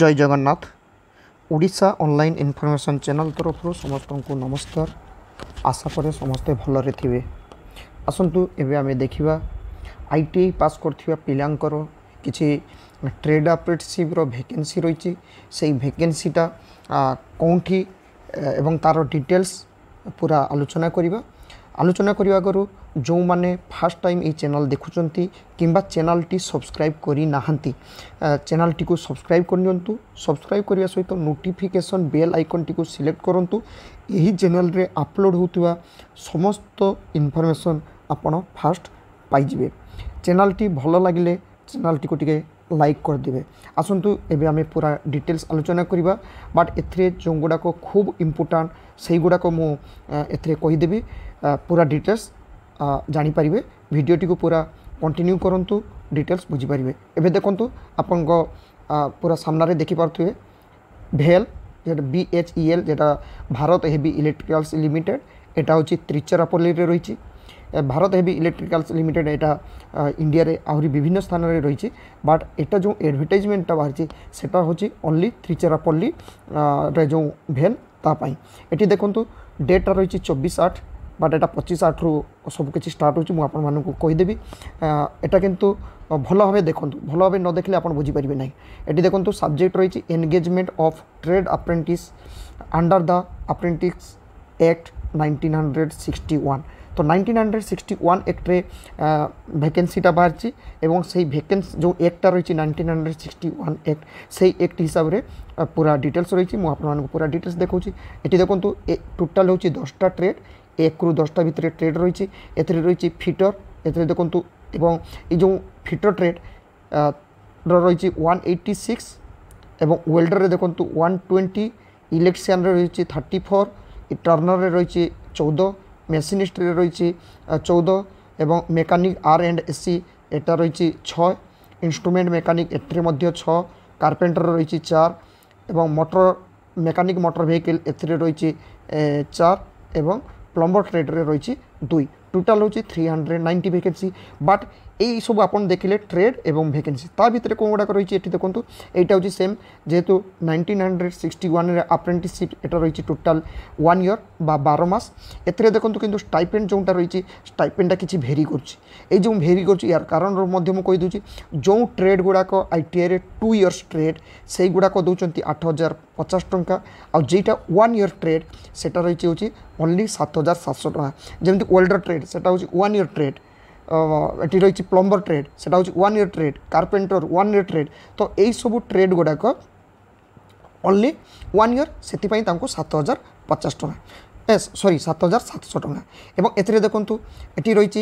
জয় Jagannath Odisha online information channel ତରଫରୁ ସମସ୍ତଙ୍କୁ ନମସ୍କାର ଆଶା କରେ ସମସ୍ତେ ଭଲରେ ଥିବେ ଆସନ୍ତୁ ଏବେ ଆମେ ଦେଖିବା ଆଇ ଟି ଆଇ ପାସ୍ କରୁଥିବା ପିଲାଙ୍କର କିଛି ଟ୍ରେଡ୍ ଆପରେଣ୍ଟସିପ୍ର ଭେକେନ୍ସି ରହିଛି ସେଇ ଭେକେନ୍ସିଟା କେଉଁଠି ଏବଂ ତା'ର ଡିଟେଲ୍ସ ପୁରା ଆଲୋଚନା କରିବା আলোচনা করা আগর যে ফার্স্ট টাইম এই চ্যানেল দেখুম কিংবা চ্যানেলটি সবসক্রাইব করে না চ্যানেলটি সবসক্রাইব করে নিউ সবসক্রাইব করা সহ নোটিফিকেসন বেল আইকনটি সিলেক্ট করতু এই চ্যানেলরে আপলোড হোৱা সমস্ত ইনফরমেসন আপনার ফার্স্ট পাইবে চ্যানেলটি ভালো লাগলে চ্যানেলটি টিকে ଲାଇକ୍ କରିଦେବେ ଆସନ୍ତୁ ଏବେ ଆମେ ପୁରା ଡିଟେଲ୍ସ ଆଲୋଚନା କରିବା ବଟ୍ ଏଥିରେ ଯେଉଁଗୁଡ଼ାକ ଖୁବ୍ ଇମ୍ପୋର୍ଟାଣ୍ଟ ସେଇଗୁଡ଼ାକ ମୁଁ ଏଥିରେ କହିଦେବି ପୁରା ଡିଟେଲ୍ସ ଜାଣିପାରିବେ ଭିଡ଼ିଓଟିକୁ ପୁରା କଣ୍ଟିନ୍ୟୁ କରନ୍ତୁ ଡିଟେଲ୍ସ ବୁଝିପାରିବେ ଏବେ ଦେଖନ୍ତୁ ଆପଣଙ୍କ ପୁରା ସାମ୍ନାରେ ଦେଖିପାରୁଥିବେ ଭେଲ୍ যেটা বিএচইএল যেটা ভারত হেভি ইলেকট্রিক্যালস লিমিটেড এটা হচ্ছে ত্রিচেরাপল্লিতে রয়েছে ভারত হেভি ଇଲେକ୍ଟ୍ରିକାଲ୍ସ লিমিটেড এটা ଇଣ୍ଡିଆରେ আহরি বিভিন্ন ସ୍ଥାନରେ রয়েছে বাট এটা যে ଆଡ଼ଭର୍ଟାଇଜମେଣ୍ଟଟା ବାହାରିଛି সেটা হচ্ছে অনলি ত্রিচেরাপল্লি যে ভেন ତା এটি দেখুন ডেটটা রয়েছে চব্বিশ আট বাট এটা পঁচিশ আট রু আঠরু কিছু স্টার্ট হচ্ছে মু আপনার কেদেবি এটা কিন্তু ভালোভাবে দেখুন ভালোভাবে ন দেখলে আপনার বুঝিপারে না এটি দেখুন সাবজেক্ট রয়েছে engagement of trade apprentice under the apprentice act nineteen hundred sixty one তো নাইনটিন হান্ড্রেড সিক্সটি ওয়ান একটে ভ্যাকেন্সিটা বাহারছি এবং সেই ভ্যাকেন্স যে একটা রয়েছে নাইনটিন হান্ড্রেড সিক্সটি ওয়ান একট সেই একট হিসাবে পুরা ডিটেলস রয়েছে মু আপনার পুরা ডিটেলস দেখছি এটি দেখুন টোটাল হচ্ছে দশটা ট্রেড একরু দশটা ভিতরে ট্রেড রয়েছে এতে রয়েছে ফিটর এতে দেখুন এবং এই যে ফিটর ট্রেড রয়েছে ওয়ান এইটি সিক্স এবং ওয়েল্ডরে দেখুন ওয়ান টোয়েন্টি ইলেকশনরে রয়েছে থার্টি ফোর টর্নরে রয়েছে চৌদ মেশিনিস্টরে রয়েছে চৌদ এবং মেকানিক আর অ্যান্ড এসি এটা রয়েছে ছয় ইনস্ট্রুমেন্ট মেকানিক এতে মধ্য ছ কার্পেন্টর রয়েছে চার এবং মোটর মেকানিক মোটর ভেহিকেল এতে রয়েছে চার এবং প্লম্বর ট্রেডরে রয়েছে দুই টোটাল হচ্ছে three hundred ninety vacancy but এইসব আপনার দেখলে ট্রেড এবং ভ্যাকেন্সি তা ভিতরে কোনগুড়া রয়েছে এটি দেখুন এইটা হচ্ছে সেম যেহেতু নাইনটিন হন্ড্রেড সিক্সটি ওয়ানের আপ্রেন্টিসশিপ এটা রয়েছে টোটাল ওয়ান ইয়ার বা বার মাস এতে দেখুন কিন্তু স্টাইপেন্ড যেটা রয়েছে স্টাইপেন্ডটা কিছু ভেরি করছে এই যে ভেরি করছে ইয়ার কারণ মধ্যে মু কইদেছি যে ট্রেড গুড়াক আইটিআইরে টু ইয়ার্স ট্রেড সেইগুড়াক দৌঁচ আট হাজার পচাশ টঙ্কা আর যেটা ওয়ান ইয়ার ট্রেড সেটা রয়েছে হচ্ছে অনলি সাত হাজার সাতশো টাকা যেমন ওয়েল্ডর ট্রেড সেটা হচ্ছে ওয়ান ইয়ার ট্রেড এটি রয়েছে প্লম্বর ট্রেড সেটা হচ্ছে one year trade carpenter one year trade তো এইসবু ট্রেড গুড়াক অনলি ওয়ান ইয়ার সেপাই তাঁকু সাত হাজার পচাশ টাকা এস সরি সাত হাজার সাতশো টাকা এবং এতে দেখুন এটি রয়েছে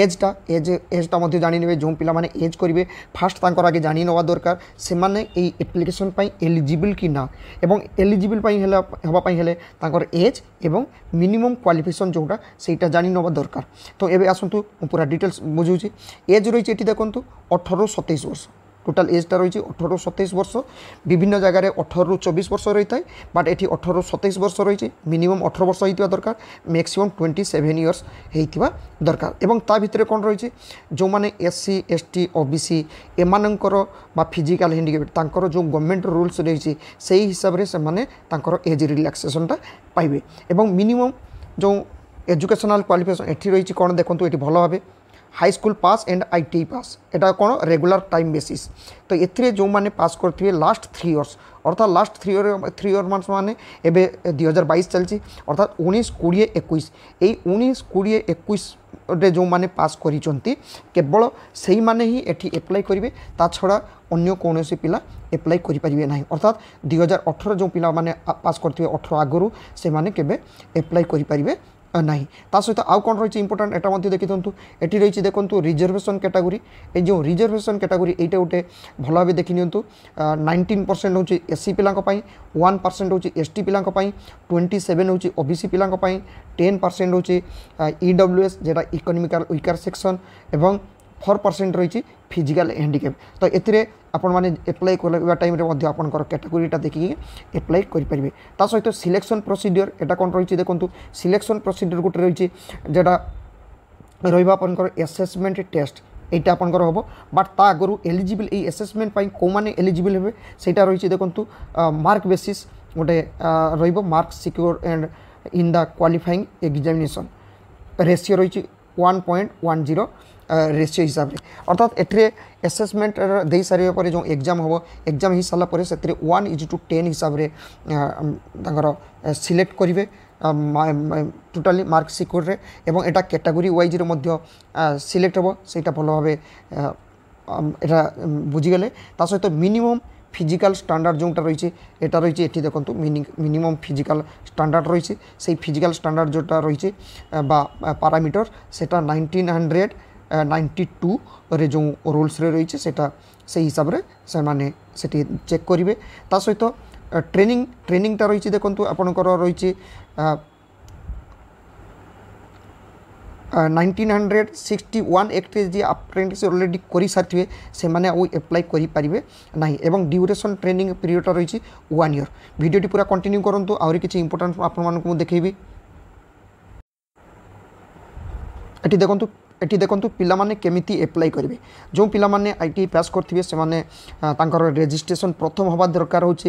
ଏଜ୍ଟା ଏଜ୍ ଏଜ୍ଟା ମଧ୍ୟ ଜାଣିନେବେ ଯେଉଁ ପିଲାମାନେ ଏଜ୍ କରିବେ ଫାଷ୍ଟ ତାଙ୍କର ଆଗେ ଜାଣିନେବା ଦରକାର ସେମାନେ ଏଇ ଆପ୍ଲିକେସନ୍ ପାଇଁ ଏଲିଜିବଲ୍ କି ନା ଏବଂ ଏଲିଜିବଲ୍ ପାଇଁ ହେଲା ହେବା ପାଇଁ ହେଲେ ତାଙ୍କର ଏଜ୍ ଏବଂ ମିନିମମ୍ କ୍ୱାଲିଫିକେସନ୍ ଯେଉଁଟା ସେଇଟା ଜାଣିନେବା ଦରକାର ତ ଏବେ ଆସନ୍ତୁ ମୁଁ ପୁରା ଡିଟେଲ୍ସ ବୁଝାଉଛି ଏଜ୍ ରହିଛି ଏଠି ଦେଖନ୍ତୁ ଅଠରରୁ ସତେଇଶ ବର୍ଷ টোটাল এজটা রয়েছে অঠর সতেইশ বর্ষ বিভিন্ন জায়গায় অঠর চব্বিশ বর্ষ রয়েছে বাট এটি অঠর সতেইশ বর্ষ রয়েছে মিনিমম অঠর বর্ষ হয়ে দরকার ম্যাক্সিমম টোয়েন্টি সেভেন ইয়র্স হয়ে দরকার এবং তা ভিতরে কোণ রয়েছে যে এসসি এসটি ওবিসি এমানকর বা ফিজিক্যাল হ্যান্ডিক্যাপ তাঁকর যে গভর্নমেন্ট রুলস রয়েছে সেই হিসাবে সে তাঁকর এজ রিল্যাক্সেসনটা পাইবে এবং মিনিমম যে এজুকেশনাল কোয়ালিফিকেসন এটি রয়েছে কোণ দেখুন এটি ভালোভাবে high pass and I T pass एटा कौन रेगुलर टाइम बेसीस् तो ए जो मैंने पास करेंगे लास्ट थ्री इयर्स अर्थात last three year three year मर्स मैंने एवं दुई हजार बैस चलती अर्थात उन्नीस कोड़े एक उन्नीस कोड़े एक जो मैंने पास करवल से ही एप्लाय करेंगे ता छड़ा अन्य कौन पिला एप्लाय करें ना अर्थात दुई हजार अठर जो पिला पास करेंगे अठर आगु से एप्लाय करें ନାହିଁ ତା ସହିତ ଆଉ କ'ଣ ରହିଛି ଇମ୍ପୋର୍ଟାଣ୍ଟ ଏଇଟା ମଧ୍ୟ ଦେଖିଥାନ୍ତୁ ଏଠି ରହିଛି ଦେଖନ୍ତୁ ରିଜର୍ଭେସନ୍ କ୍ୟାଟାଗୋରୀ ଏ ଯେଉଁ ରିଜର୍ଭେସନ୍ କ୍ୟାଟାଗୋରୀ ଏଇଟା ଗୋଟେ ଭଲ ଭାବେ ଦେଖିନିଅନ୍ତୁ ନାଇଣ୍ଟିନ୍ ପରସେଣ୍ଟ ହେଉଛି ଏସ୍ ସି ପିଲାଙ୍କ ପାଇଁ ୱାନ୍ ପରସେଣ୍ଟ ହେଉଛି ଏସ୍ ଟି ପିଲାଙ୍କ ପାଇଁ ଟ୍ୱେଣ୍ଟି ସେଭେନ୍ ହେଉଛି ଓ ବି ସି ପିଲାଙ୍କ ପାଇଁ ଟେନ୍ ପରସେଣ୍ଟ ହେଉଛି ଇ ଡବ୍ଲ୍ୟୁ ଏସ୍ ଯେଉଁଟା ଇକୋନୋମିକାଲ ୱିକର୍ ସେକ୍ସନ୍ ଏବଂ ফোর পরসেন্ট রয়েছে ফিজিক্যাল হ্যান্ডিক্যাপ তো এতে আপনার এপ্লাই করা টাইমে আপনার ক্যাটেগোরিটা দেখি এপ্লাই করে পারবে তা সহ সিলেকশন প্রোসিডিওর এটা কোণ রয়েছে দেখুন সিলেকশন প্রোসিডিওর গোটে রয়েছে যেটা রহবা আপনার এসেসমেন্ট টেস্ট এইটা আপনার হব বাট তা আগর এলিজিবল এই এসেসমেন্ট কেউমানে এলিজিবল হবে সেইটা রয়েছে দেখুন মার্ক বেসিস গোটে রহব mark secured and in the qualifying examination ratio রয়েছে one point one zero ratio ହିସାବରେ ଅର୍ଥାତ୍ ଏଥିରେ ଆସେସମେଣ୍ଟ ଦେଇସାରିବା ପରେ ଯେଉଁ ଏକ୍ଜାମ୍ ହେବ ଏକ୍ଜାମ୍ ହେଇସାରିଲା ପରେ ସେଥିରେ ୱାନ୍ ଇଜ୍ ଟୁ ଟେନ୍ ହିସାବରେ ତାଙ୍କର ସିଲେକ୍ଟ କରିବେ ଟୋଟାଲି ମାର୍କ ସିକ୍ୟୁର୍ରେ ଏବଂ ଏଇଟା କ୍ୟାଟାଗୋରୀ ୱାଇଜ୍ରେ ମଧ୍ୟ ସିଲେକ୍ଟ ହେବ ସେଇଟା ଭଲ ଭାବେ এটা বুঝিগলে তা সহ মিনিমম ফিজিক্যাল স্ট্যান্ডার্ড যেটা রয়েছে এটা রয়েছে এটি দেখুন মিনিমম ফিজিক্যাল স্ট্যান্ডার্ড রয়েছে সেই ফিজিক্যাল স্ট্যান্ডার্ড যেটা রয়েছে বা প্যারামিটর সেটা নাইনটিন হান্ড্রেড নাইনটি টুরে যে রুলসরে রয়েছে সেটা সেই হিসাবে সে মানে সেটি চেক করবে তা সহ ট্রেনিং ট্রেনিংটা রয়েছে দেখুন আপনার রয়েছে নাইনটিন ହଣ୍ଡ୍ରେଡ଼ ସିକ୍ସଟି ୱାନ୍ ଏକ୍ଟରେ ଯିଏ ଆପ୍ରେଣ୍ଟିସ୍ ଅଲରେଡ଼ି କରିସାରିଥିବେ ସେମାନେ ଆଉ ଆପ୍ଲାଏ କରିପାରିବେ ନାହିଁ ଏବଂ ଡ୍ୟୁରେସନ୍ ଟ୍ରେନିଂ ପିରିୟଡ଼ଟା ରହିଛି ୱାନ୍ ଇୟର୍ ଭିଡ଼ିଓଟି ପୁରା କଣ୍ଟିନ୍ୟୁ କରନ୍ତୁ ଆହୁରି କିଛି ଇମ୍ପୋର୍ଟାଣ୍ଟ ଆପଣମାନଙ୍କୁ ମୁଁ ଦେଖେଇବି ଏଠି ଦେଖନ୍ତୁ এটি দেখুন পিলামানে কেমিতি এপ্লাই করবে যে পিলামানে আইটি পাস করবে সে তাঁর রেজিষ্ট্রেসন প্রথম হওয়া দরকার হচ্ছে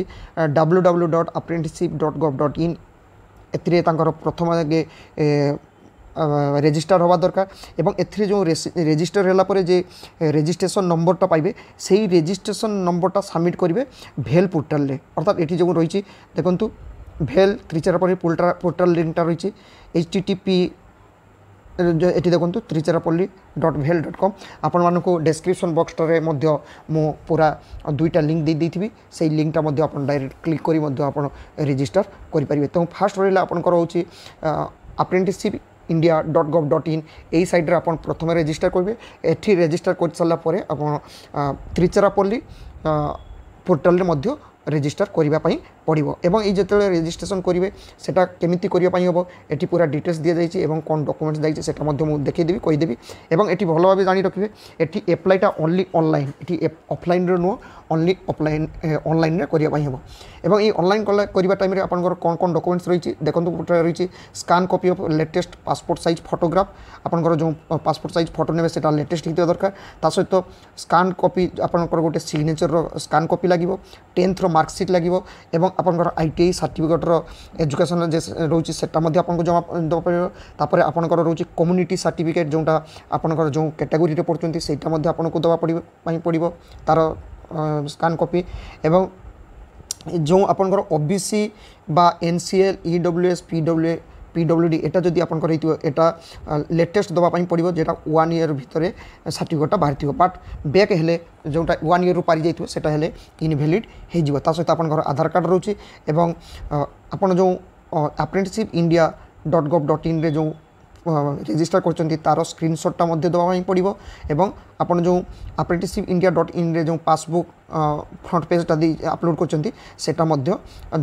W W dot apprenticeship dot gov dot in এতে তাঁর প্রথম আগে রেজিস্টার হওয়া দরকার এবং এতে যে রেজিস্টার হলা পরে যে রেজিষ্ট্রেসন নম্বরটা পাইবে সেই রেজিষ্ট্রেসন নম্বরটা সাবমিট করবে ভেল পোর্টালে অর্থাৎ এটি যে রয়েছে দেখুন ভেল ত্রিচেরাপল্লী পোর্টাল পোর্টাল লিঙ্কটা রয়েছে এইচটিটিপি এটি দেখুন ত্রিচেরাপল্লী ডট ভেল ডট কম আপনার ডেসক্রিপশন বক্সটার মধ্যে মু পুরা দুইটা লিঙ্ক দিয়ে দিয়েছি সেই লিঙ্কটা মধ্যে আপনার ডাইরেক্ট ক্লিক করে আপনার রেজিষ্টর করে পারবে তো ফার্স্ট রহলে আপনার হচ্ছে apprenticeship India dot gov dot in ଏହି ସାଇଟ୍ରେ ଆପଣ ପ୍ରଥମେ ରେଜିଷ୍ଟର କରିବେ ଏଠି ରେଜିଷ୍ଟର କରିସାରିଲା ପରେ ଆପଣ ତ୍ରିଚେରାପଲ୍ଲୀ ପୋର୍ଟାଲରେ ମଧ୍ୟ ରେଜିଷ୍ଟର କରିବା ପାଇଁ পড়ব এবং এই যেতবে রেজিষ্ট্রেসন করবে সেটা কেমিতি করা হব এটি পুরা ডিটেলস দিয়ে যাই এবং কোন ডকুমেন্টস দিয়েছে সেটা দেখেদেবি কইদেবি এবং এটি ভালোভাবে জাঁ রাখবে এটি এপ্লাইটা অনলি অনলাইন এটি অফলাইনরে নুহ অনলি অফলাইন অনলাইনরে করা হব এবং এই অনলাইন করা টাইমে আপনার কোণ কোণ ডকুমেন্টস রয়েছে দেখুন রয়েছে scan copy of latest passport size photograph আপনার যে পাসপোর্ট সাইজ ফটো নেবে সেটা লেটেস্ট হইতে দরকার তা সহিত স্কান কপি আপনার গোটে সিগনেচর স্কান কপি লাগিব টেন্থর মার্কসিট লাগিব এবং আপনার আইটিআই সার্টিফিকেটর এজুকেশন যে রয়েছে সেটা মধ্যে আপনার জমা দেওয়া পড়ে তাপরে আপনার রয়েছে কমিউনিটি সার্টিফিকেট যেটা আপনার যে ক্যাটাগোরিতে পড়ছেন সেইটা মধ্যে আপনার দেওয়া পড়ে মানে পড়ব তার স্কান কপি এবং যে আপনার ওবিসি বা এনসিএল ইডব্লুএস পিডব্লুএ পিডব্লুডি এটা যদি আপনার হয়ে এটা লেটেস্ট দেওয়া পড়ব যেটা ওয়ান ইয়র ভিতরে সার্টিফিকেটটা বাহার বাট ব্যাক হলে যেটা ওয়ান ইয়র পারি যাই সেটা হলে ইনভ্যালিড হয়ে যাব তা সহ আপনার আধার কার্ড রয়েছে এবং আপনার যে apprenticeship India dot gov dot ইন্রে যে ରେଜିଷ୍ଟର କରିଛନ୍ତି ତା'ର ସ୍କ୍ରିନଶଟ୍ଟା ମଧ୍ୟ ଦେବା ପାଇଁ ପଡ଼ିବ ଏବଂ ଆପଣ ଯେଉଁ ଆପ୍ରେଣ୍ଟିସିପ୍ ଇଣ୍ଡିଆ ଡଟ୍ ଇନ୍ରେ ଯେଉଁ ପାସବୁକ୍ ଫ୍ରଣ୍ଟ ପେଜ୍ଟା ଦେଇ ଅପଲୋଡ଼ କରିଛନ୍ତି ସେଟା ମଧ୍ୟ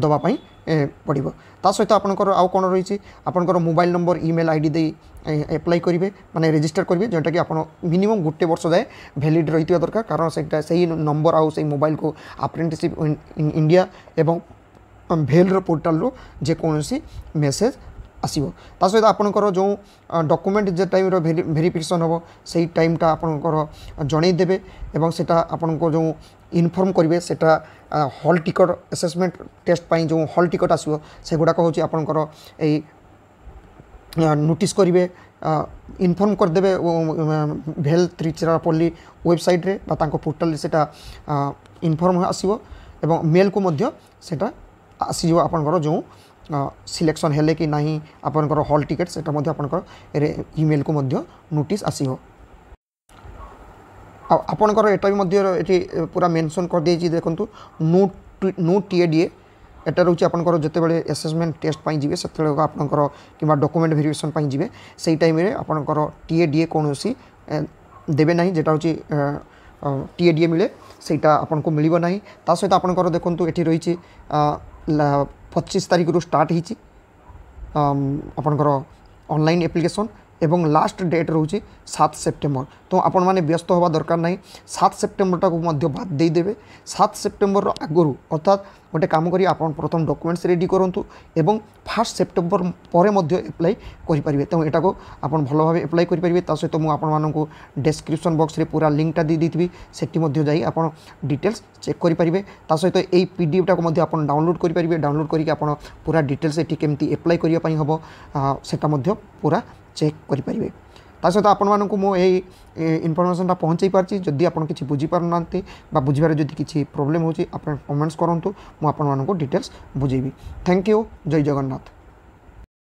ଦେବା ପାଇଁ ପଡ଼ିବ ତା ସହିତ ଆପଣଙ୍କର ଆଉ କ'ଣ ରହିଛି ଆପଣଙ୍କର mobile number email I D ଦେଇ ଆପ୍ଲାଏ କରିବେ ମାନେ ରେଜିଷ୍ଟର କରିବେ ଯେଉଁଟାକି ଆପଣ ମିନିମମ୍ ଗୋଟେ ବର୍ଷ ଯାଏ ଭ୍ୟାଲିଡ଼ ରହିଥିବା ଦରକାର କାରଣ ସେଇଟା ସେଇ ନମ୍ବର ଆଉ ସେଇ ମୋବାଇଲକୁ ଆପ୍ରେଣ୍ଟିସିପ୍ ଇଣ୍ଡିଆ ଏବଂ ଭେଲ୍ର ପୋର୍ଟାଲରୁ ଯେକୌଣସି ମେସେଜ আসব তা সহ আপনার যে ডকুমেন্ট যে টাইমর ভেরিফিকেসন হব সেই টাইমটা আপনার জনাইদেবে এবং সেটা আপনার যে ইনফর্ম করবে সেটা হল টিকট এসেসমেন্ট টেস্ট পাই যে হল টিকট আসব সেগুড়াক হচ্ছে আপনার এই নোটিস করবে ইনফর্ম করদেবে ভেল ত্রিচিরাপল্লী ওয়েবসাইট্রে বা তাঙ্ক পোর্টালে সেটা ইনফর্ম আসব এবং মেলকু মধ্য সেটা আসিযোগ আপনার যে সিলেকশন হলে কি না আপনার হল টিকেট সেটা আপনার ইমেল কু নোটিস আসব আপনার এটা এটি পুরা মেনশন করেদি দেখুন নো নো টিএডিএ এটা রয়েছে আপনার যেতবে এসেসমেন্ট টেস্ট পাই যাবে সেতবে আপনার কিংবা ডকুমেন্ট ভেরিফিকেসন পাই যাবে সেই টাইমে আপনার টিএডিএ কোণী দেবে না যেটা হচ্ছে টিএডিএ মিলে সেইটা আপনার মিলব না তা সহ আপনার দেখুন এটি রয়েছে ପଚିଶ ତାରିଖରୁ ଷ୍ଟାର୍ଟ ହେଇଛି ଆପଣଙ୍କର ଅନଲାଇନ୍ ଆପ୍ଲିକେସନ୍ এবং লাস্ট ডেଟ୍ ରହୁଛି ସାତ ସେପ୍ଟେମ୍ବର ତ ଆପଣମାନେ ବ୍ୟସ୍ତ ହେବା ଦରକାର ନାହିଁ ସାତ ସେପ୍ଟେମ୍ବରଟାକୁ ମଧ୍ୟ ବାଦ୍ ଦେଇଦେବେ ସାତ ସେପ୍ଟେମ୍ବର ଆଗରୁ ଅର୍ଥାତ୍ ଗୋଟେ କାମ କରି ଆପଣ ପ୍ରଥମ ଡକୁମେଣ୍ଟସ୍ ରେଡ଼ି କରନ୍ତୁ ଏବଂ ଫାର୍ଷ୍ଟ ସେପ୍ଟେମ୍ବର ପରେ ମଧ୍ୟ ଆପ୍ଲାଏ କରିପାରିବେ ତେଣୁ ଏଟାକୁ ଆପଣ ଭଲ ଭାବେ ଆପ୍ଲାଏ କରିପାରିବେ ତା ସହିତ ମୁଁ ଆପଣମାନଙ୍କୁ ଡେସ୍କ୍ରିପ୍ସନ୍ ବକ୍ସରେ ପୁରା ଲିଙ୍କଟା ଦେଇଦେଇଥିବି ସେଠି ମଧ୍ୟ ଯାଇ ଆପଣ ଡିଟେଲ୍ସ ଚେକ୍ କରିପାରିବେ ତା ସହିତ ଏଇ ପି ଡି ଏଫ୍ଟାକୁ ମଧ୍ୟ ଆପଣ ଡାଉନଲୋଡ଼୍ କରିପାରିବେ ଡାଉନଲୋଡ଼୍ କରିକି ଆପଣ ପୁରା ଡିଟେଲ୍ସ ଏଠି କେମିତି ଆପ୍ଲାଏ କରିବା ପାଇଁ ହେବ ସେଟା ମଧ୍ୟ ପୁରା ଚେକ୍ କରିପାରିବେ ତା ସହିତ ଆପଣମାନଙ୍କୁ ମୁଁ ଏଇ ଇନଫର୍ମେସନଟା ପହଞ୍ଚାଇ ପାରିଛି ଯଦି ଆପଣ କିଛି ବୁଝିପାରୁନାହାନ୍ତି ବା ବୁଝିବାରେ ଯଦି କିଛି ପ୍ରୋବ୍ଲେମ୍ ହେଉଛି ଆପଣ କମେଣ୍ଟସ୍ କରନ୍ତୁ ମୁଁ ଆପଣମାନଙ୍କୁ ଡିଟେଲ୍ସ ବୁଝେଇବି ଥ୍ୟାଙ୍କ ୟୁ ଜୟ ଜଗନ୍ନାଥ